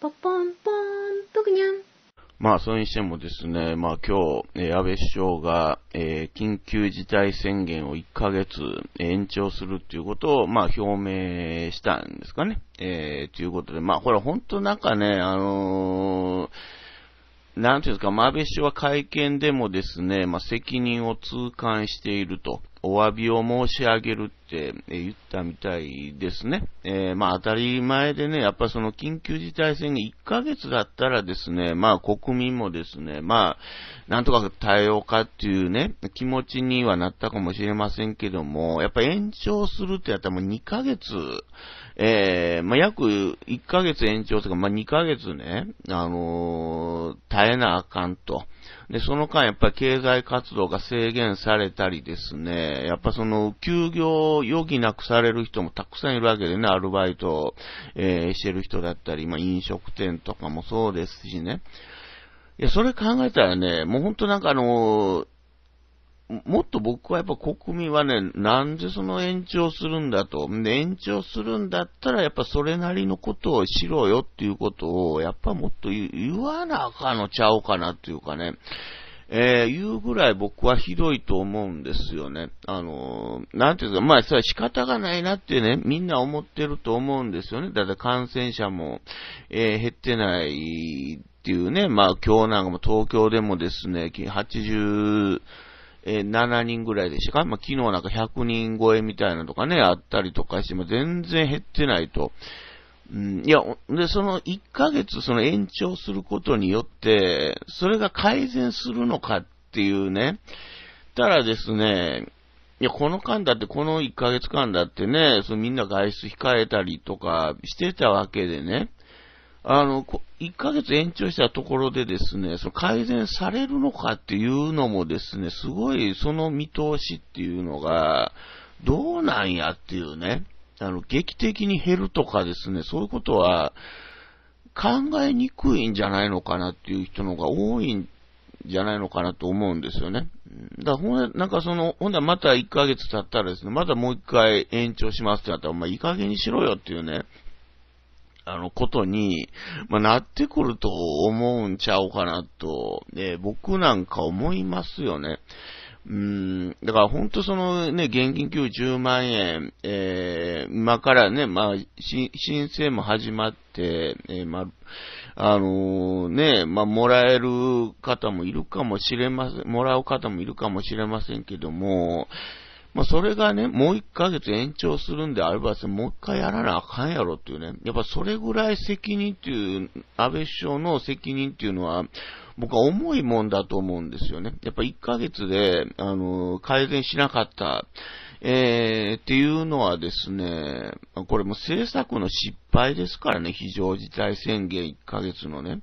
ポポンポン、ぷくにゃん。まあ、それにしてもですね、まあ今日、安倍首相が、えー、緊急事態宣言を1ヶ月延長するっていうことを、まあ表明したんですかね。えー、ということで、まあこれ本当なんかね、あのー、なんていうんですか、まあ、安倍首相は会見でもですね、まあ、責任を痛感していると、お詫びを申し上げるって言ったみたいですね。えー、まあ当たり前でね、やっぱその緊急事態宣言1ヶ月だったらですね、まあ国民もですね、まあなんとか対応かっていうね、気持ちにはなったかもしれませんけども、やっぱ延長するってやったらもう2ヶ月、えー、まあ約1ヶ月延長とか、まあ2ヶ月ね、あのー、耐えなあかんと。で、その間やっぱり経済活動が制限されたりですね、やっぱその休業余儀なくされる人もたくさんいるわけでね、アルバイトを、えー、してる人だったり、まあ、飲食店とかもそうですしね。いや、それ考えたらね、もう本当なんかあのーもっと僕はやっぱ国民はね、なんでその延長するんだと。で、延長するんだったらやっぱそれなりのことをしろよっていうことを、やっぱもっと言わなあかんのちゃうかなっていうかね。えー、いうぐらい僕はひどいと思うんですよね。あのー、なんていうか、まあ、それは仕方がないなってね、みんな思ってると思うんですよね。だって感染者も、えー、減ってないっていうね、まあ、今日なんかも東京でもですね、8 7人ぐらいでしたか、まあ、昨日なんか100人超えみたいなのとかね、あったりとかして、も全然減ってないと。うん、いや、で、その1ヶ月その延長することによって、それが改善するのかっていうね。たらですね、いや、この間だって、この1ヶ月間だってね、そのみんな外出控えたりとかしてたわけでね、あの、1ヶ月延長したところでですね、その改善されるのかっていうのもですね、すごいその見通しっていうのが、どうなんやっていうね。あの、劇的に減るとかですね、そういうことは考えにくいんじゃないのかなっていう人の方が多いんじゃないのかなと思うんですよね。だほんなんかその、ほんならまた1ヶ月経ったらですね、またもう1回延長しますってなったら、お前いい加減にしろよっていうね、あの、ことに、まあ、なってくると思うんちゃうかなと、ね、僕なんか思いますよね。うん、だから本当そのね、現金給付10万円、えー、今からね、まあ、申請も始まって、えー、まあ、あのー、ね、まあ、もらえる方もいるかもしれません、もらう方もいるかもしれませんけども、まあ、それがね、もう1ヶ月延長するんであればですね、もう1回やらなあかんやろっていうね、やっぱそれぐらい責任っていう、安倍首相の責任っていうのは、僕は重いもんだと思うんですよね。やっぱ1ヶ月で、あの、改善しなかった、えー、っていうのはですね、これも政策の失敗ですからね、非常事態宣言1ヶ月のね。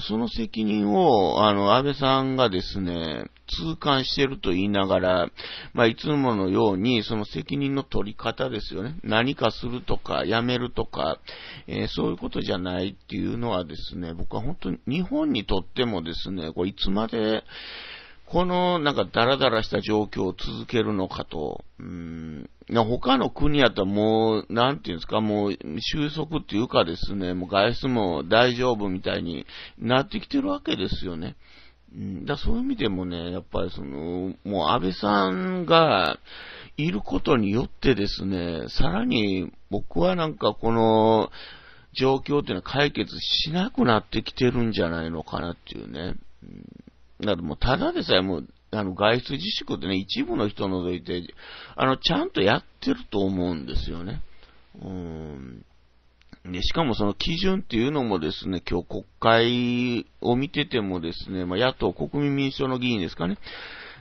その責任を、あの、安倍さんがですね、痛感してると言いながら、まあ、いつものように、その責任の取り方ですよね。何かするとか、やめるとか、えー、そういうことじゃないっていうのはですね、僕は本当に日本にとってもですね、これいつまで、このなんかダラダラした状況を続けるのかと、うん、他の国やったらもう、なんていうんですか、もう収束っていうかですね、もう外出も大丈夫みたいになってきてるわけですよね。だそういう意味でもね、やっぱりその、もう安倍さんがいることによってですね、さらに僕はなんかこの状況っていうのは解決しなくなってきてるんじゃないのかなっていうね。だってもうただでさえもう、あの外出自粛ってね、一部の人を除いて、あの、ちゃんとやってると思うんですよね。うん。で、しかもその基準っていうのもですね、今日国会を見ててもですね、まあ、野党国民民主党の議員ですかね、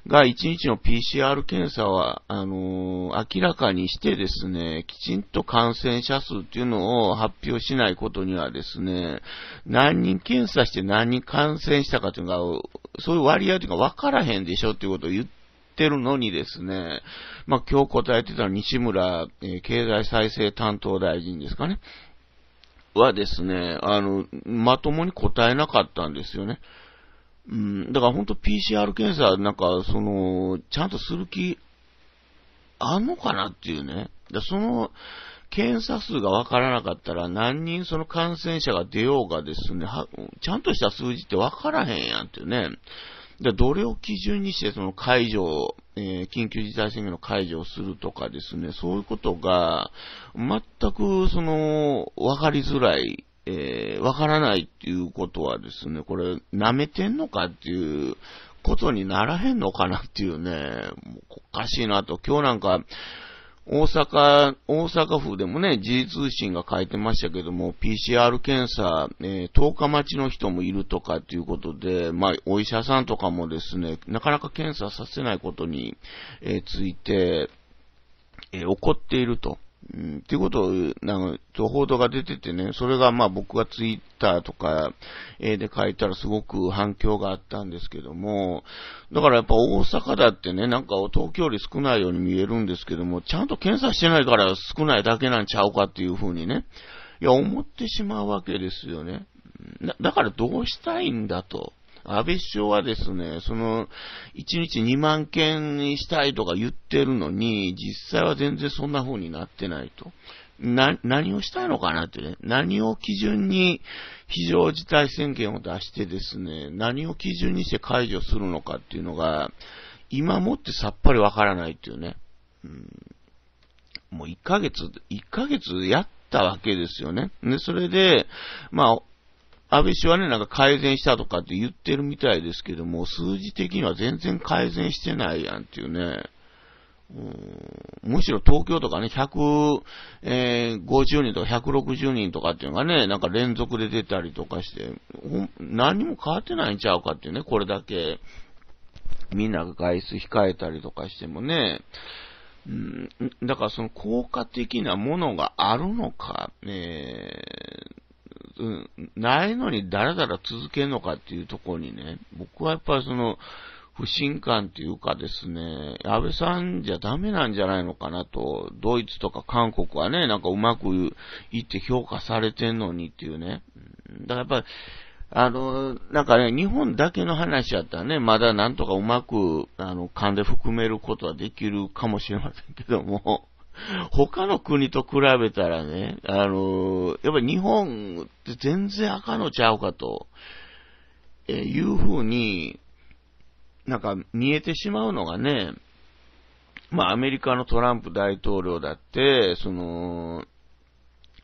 が1日の PCR 検査は、あのー、明らかにしてですね、きちんと感染者数っていうのを発表しないことにはですね、何人検査して何人感染したかというのが、そういう割合というか分からへんでしょっていうことを言って、てるのにですね、まあ、今日答えてたのは西村、え経済再生担当大臣ですかね。はですね、あの、まともに答えなかったんですよね。うん、だから本当 PCR 検査なんか、その、ちゃんとする気、あんのかなっていうね。だその、検査数がわからなかったら何人その感染者が出ようがですね、ちゃんとした数字ってわからへんやんっていうね。じゃあ、どれを基準にしてその解除を、えー、緊急事態宣言の解除をするとかですね、そういうことが、全く、その、わかりづらい、えー、わからないっていうことはですね、これ、舐めてんのかっていうことにならへんのかなっていうね、もうおかしいなと、今日なんか、大阪、大阪府でもね、時事通信が書いてましたけども、PCR 検査、えー、10日待ちの人もいるとかっていうことで、まあ、お医者さんとかもですね、なかなか検査させないことに、えー、ついて、えー、怒っていると。うん、っていうことを、なんか、報道が出ててね、それがまあ僕がツイッターとか、えで書いたらすごく反響があったんですけども、だからやっぱ大阪だってね、なんか東京より少ないように見えるんですけども、ちゃんと検査してないから少ないだけなんちゃうかっていうふうにね、いや、思ってしまうわけですよね。だからどうしたいんだと。安倍首相はですね、その、1日2万件にしたいとか言ってるのに、実際は全然そんな風になってないと。な、何をしたいのかなってね、何を基準に非常事態宣言を出してですね、何を基準にして解除するのかっていうのが、今もってさっぱりわからないっていうね。うん、もう1ヶ月、1ヶ月やったわけですよね。で、それで、まあ、安倍氏はね、なんか改善したとかって言ってるみたいですけども、数字的には全然改善してないやんっていうね。むしろ東京とかね、150人とか160人とかっていうのがね、なんか連続で出たりとかして、何も変わってないんちゃうかっていうね、これだけ、みんなが外出控えたりとかしてもね、うん、だからその効果的なものがあるのか、えーないのにだらだら続けるのかっていうところにね、僕はやっぱりその、不信感というかですね、安倍さんじゃダメなんじゃないのかなと、ドイツとか韓国はね、なんかうまくいって評価されてんのにっていうね。だからやっぱり、あの、なんかね、日本だけの話やったらね、まだなんとかうまく、あの、勘で含めることはできるかもしれませんけども、他の国と比べたらね、あのー、やっぱり日本って全然赤のちゃうかと、えー、いうふうに、なんか見えてしまうのがね、まあアメリカのトランプ大統領だって、その、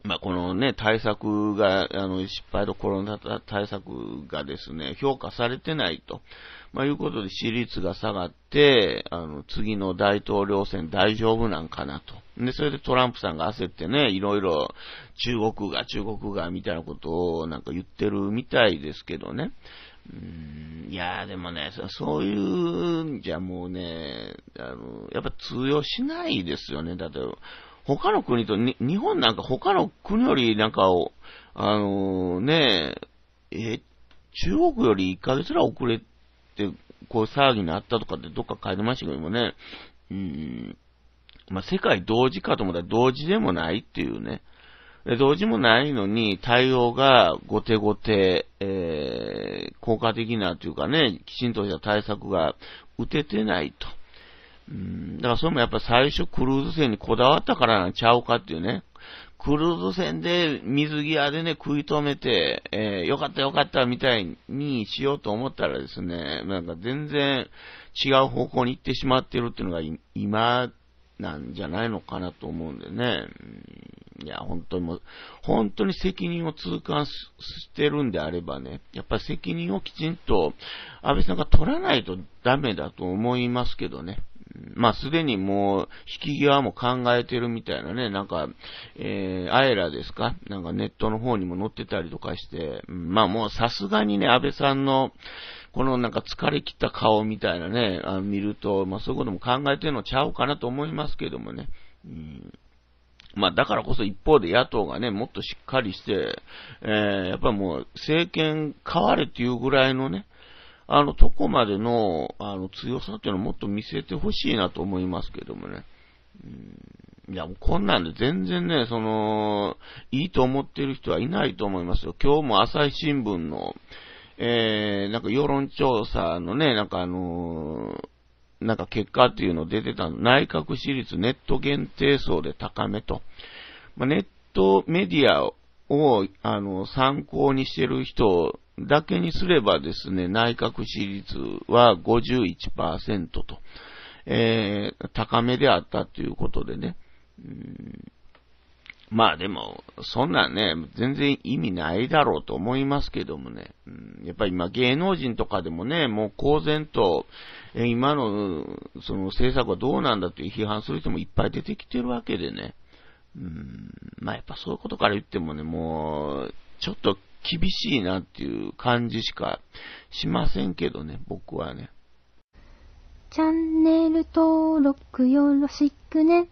まあ、このね、対策が、あの、失敗とコロナ対策がですね、評価されてないと、まあ、いうことで支持率が下がって、あの、次の大統領選大丈夫なんかなと。で、それでトランプさんが焦ってね、いろいろ中国が中国がみたいなことをなんか言ってるみたいですけどね。うんいやーでもね、そういうんじゃもうね、あの、やっぱ通用しないですよね。だって、他の国と、日本なんか他の国よりなんかを、あのー、ねえ、え、中国より1ヶ月ら遅れて、こう騒ぎになったとかってどっか書いてましたけどもね、うん、まあ、世界同時かと思ったら同時でもないっていうね。同時もないのに、対応が後手後手、えー、効果的なというかね、きちんとした対策が打ててないと。うん、だからそれもやっぱ最初クルーズ船にこだわったからなんちゃうかっていうね。クルーズ船で水際でね、食い止めて、えー、よかったよかったみたいにしようと思ったらですね、なんか全然違う方向に行ってしまってるっていうのが今なんじゃないのかなと思うんでね。いや、本当にもう、本当に責任を痛感してるんであればね、やっぱ責任をきちんと安倍さんが取らないとダメだと思いますけどね。まあ、すでにもう、引き際も考えてるみたいなね、なんか、えー、あえらですかなんかネットの方にも載ってたりとかして、まあもうさすがにね、安倍さんの、このなんか疲れ切った顔みたいなね、あ見ると、まあそういうことも考えてるのちゃうかなと思いますけどもね。うんまあだからこそ一方で野党がね、もっとしっかりして、えー、やっぱりもう政権変われっていうぐらいのね、あの、とこまでの、あの、強さっていうのをもっと見せてほしいなと思いますけどもね。うん、いや、もうこんなんで全然ね、その、いいと思ってる人はいないと思いますよ。今日も朝日新聞の、えー、なんか世論調査のね、なんかあのー、なんか結果っていうの出てたの。内閣私立ネット限定層で高めと。まあ、ネットメディアを、あの、参考にしてる人だけにすればですね、内閣支持率は51%と、えー、高めであったということでね、うんまあでも、そんなね、全然意味ないだろうと思いますけどもね、うん、やっぱり今芸能人とかでもね、もう公然と、え今のその政策はどうなんだっていう批判する人もいっぱい出てきてるわけでね、うん、まあやっぱそういうことから言ってもね、もう、ちょっと厳しいなっていう感じしかしませんけどね、僕はね。チャンネル登録よろしくね。